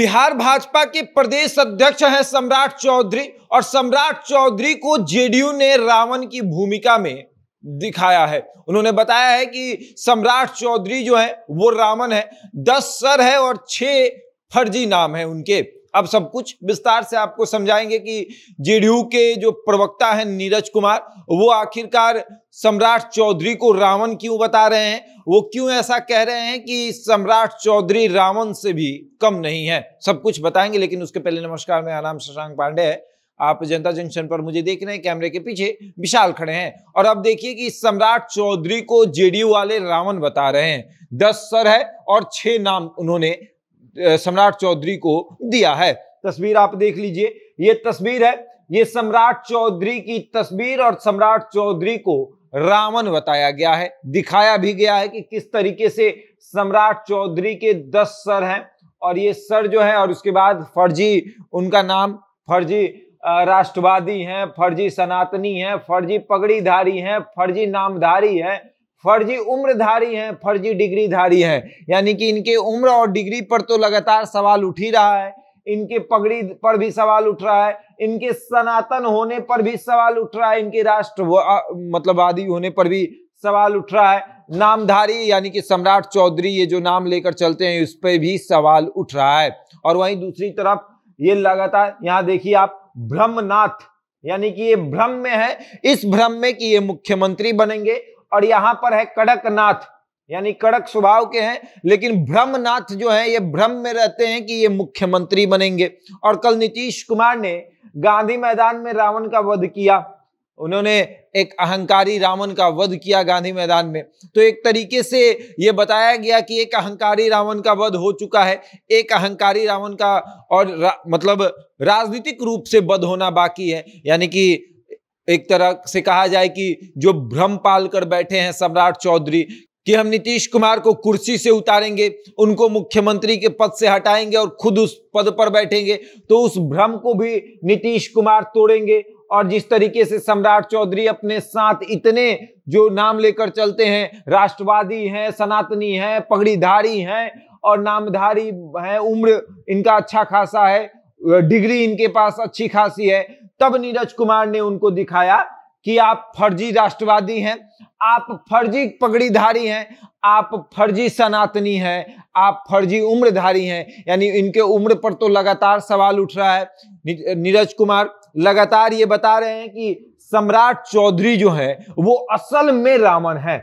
बिहार भाजपा के प्रदेश अध्यक्ष हैं सम्राट चौधरी और सम्राट चौधरी को जेडीयू ने रावण की भूमिका में दिखाया है उन्होंने बताया है कि सम्राट चौधरी जो है वो रावण है दस सर है और छह फर्जी नाम है उनके अब सब कुछ विस्तार से आपको समझाएंगे कि जेडीयू के जो प्रवक्ता हैं नीरज कुमार वो आखिरकार सम्राट चौधरी को रावण क्यों बता रहे हैं वो क्यों ऐसा कह रहे हैं कि सम्राट चौधरी रावण से भी कम नहीं है सब कुछ बताएंगे लेकिन उसके पहले नमस्कार मेरा नाम शशांक पांडे है आप जनता जंक्शन पर मुझे देख रहे हैं कैमरे के पीछे विशाल खड़े हैं और अब देखिए कि सम्राट चौधरी को जेडीयू वाले रावण बता रहे हैं दस सर है और छह नाम उन्होंने सम्राट चौधरी को दिया है तस्वीर आप देख लीजिए ये तस्वीर है ये सम्राट चौधरी की तस्वीर और सम्राट चौधरी को रावण बताया गया है दिखाया भी गया है कि किस तरीके से सम्राट चौधरी के दस सर हैं और ये सर जो है और उसके बाद फर्जी उनका नाम फर्जी राष्ट्रवादी हैं फर्जी सनातनी हैं फर्जी पगड़ीधारी हैं फर्जी नामधारी हैं फर्जी उम्रधारी हैं फर्जी डिग्रीधारी हैं यानी कि इनके उम्र और डिग्री पर तो लगातार सवाल उठ ही रहा है इनके पगड़ी पर भी सवाल उठ रहा है इनके सनातन होने पर भी सवाल उठ रहा है इनके राष्ट्र मतलब आदि होने पर भी सवाल उठ रहा है नामधारी यानी कि सम्राट चौधरी ये जो नाम लेकर चलते हैं उस पर भी सवाल उठ रहा है और वहीं दूसरी तरफ ये लगातार यहाँ देखिए आप ब्रह्मनाथ यानी कि ये भ्रम में है इस भ्रम में कि ये मुख्यमंत्री बनेंगे और यहां पर है कड़कनाथ यानी कड़क स्वभाव के हैं लेकिन ब्रह्मनाथ जो है ये भ्रम में रहते हैं कि ये मुख्यमंत्री बनेंगे और कल नीतीश कुमार ने गांधी मैदान में रावण का वध किया उन्होंने एक अहंकारी रावण का वध किया गांधी मैदान में तो एक तरीके से ये बताया गया कि एक अहंकारी रावण का वध हो चुका है एक अहंकारी रावण का और रा, मतलब राजनीतिक रूप से वध होना बाकी है यानी कि एक तरह से कहा जाए कि जो भ्रम पाल कर बैठे हैं सम्राट चौधरी कि हम नीतीश कुमार को कुर्सी से उतारेंगे उनको मुख्यमंत्री के पद से हटाएंगे और खुद उस पद पर बैठेंगे तो उस भ्रम को भी नीतीश कुमार तोड़ेंगे और जिस तरीके से सम्राट चौधरी अपने साथ इतने जो नाम लेकर चलते हैं राष्ट्रवादी हैं सनातनी हैं पगड़ीधारी हैं और नामधारी हैं उम्र इनका अच्छा खासा है डिग्री इनके पास अच्छी खासी है तब नीरज कुमार ने उनको दिखाया कि आप फर्जी राष्ट्रवादी हैं आप फर्जी पगड़ीधारी हैं आप फर्जी सनातनी हैं आप फर्जी उम्रधारी हैं यानी इनके उम्र पर तो लगातार सवाल उठ रहा है नीरज कुमार लगातार ये बता रहे हैं कि सम्राट चौधरी जो है वो असल में रावण है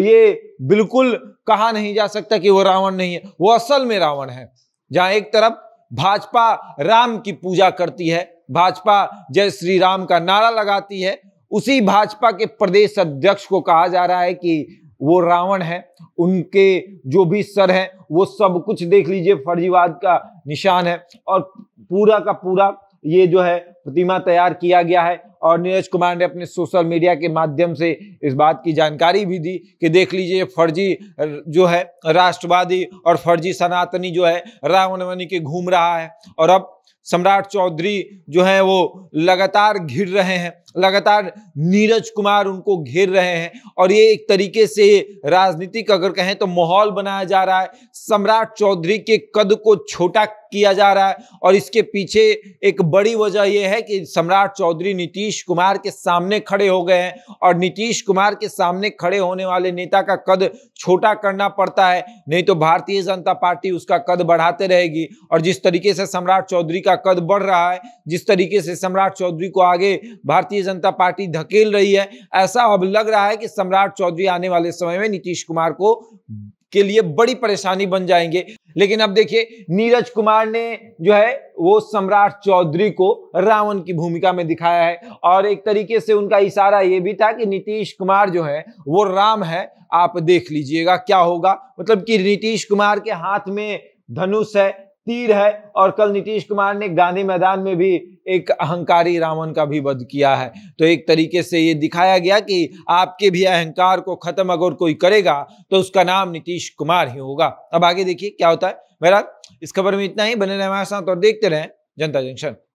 ये बिल्कुल कहा नहीं जा सकता कि वो रावण नहीं है वो असल में रावण है जहां एक तरफ भाजपा राम की पूजा करती है भाजपा जय श्री राम का नारा लगाती है उसी भाजपा के प्रदेश अध्यक्ष को कहा जा रहा है कि वो रावण है उनके जो भी सर हैं वो सब कुछ देख लीजिए फर्जीवाद का निशान है और पूरा का पूरा ये जो है प्रतिमा तैयार किया गया है और नीरज कुमार ने अपने सोशल मीडिया के माध्यम से इस बात की जानकारी भी दी कि देख लीजिए फर्जी जो है राष्ट्रवादी और फर्जी सनातनी जो है रावण मनी के घूम रहा है और अब सम्राट चौधरी जो है वो लगातार घिर रहे हैं लगातार नीरज कुमार उनको घेर रहे हैं और ये एक तरीके से राजनीतिक अगर कहें तो माहौल बनाया जा रहा है सम्राट चौधरी के कद को छोटा किया जा रहा है और इसके पीछे एक बड़ी वजह यह है कि सम्राट चौधरी नीतीश कुमार के सामने खड़े हो गए हैं और नीतीश कुमार के सामने खड़े होने वाले नेता का कद छोटा करना पड़ता है नहीं तो भारतीय जनता पार्टी उसका कद बढ़ाते रहेगी और जिस तरीके से सम्राट चौधरी का का कद बढ़ रहा है जिस तरीके से सम्राट चौधरी को आगे भारतीय जनता पार्टी धकेल रही है ऐसा अब लग रहा है कि सम्राट चौधरी आने वाले समय में नीतीश कुमार को के लिए बड़ी परेशानी बन जाएंगे लेकिन अब देखिए नीरज कुमार ने जो है वो सम्राट चौधरी को रावण की भूमिका में दिखाया है और एक तरीके से उनका इशारा ये भी था कि नीतीश कुमार जो है वो राम है आप देख लीजिएगा क्या होगा मतलब कि नीतीश कुमार के हाथ में धनुष है तीर है और कल नीतीश कुमार ने गांधी मैदान में भी एक अहंकारी रावण का भी वध किया है तो एक तरीके से ये दिखाया गया कि आपके भी अहंकार को खत्म अगर कोई करेगा तो उसका नाम नीतीश कुमार ही होगा अब आगे देखिए क्या होता है मेरा इस खबर में इतना ही बने रहे हमारे साथ और देखते रहें जनता जंक्शन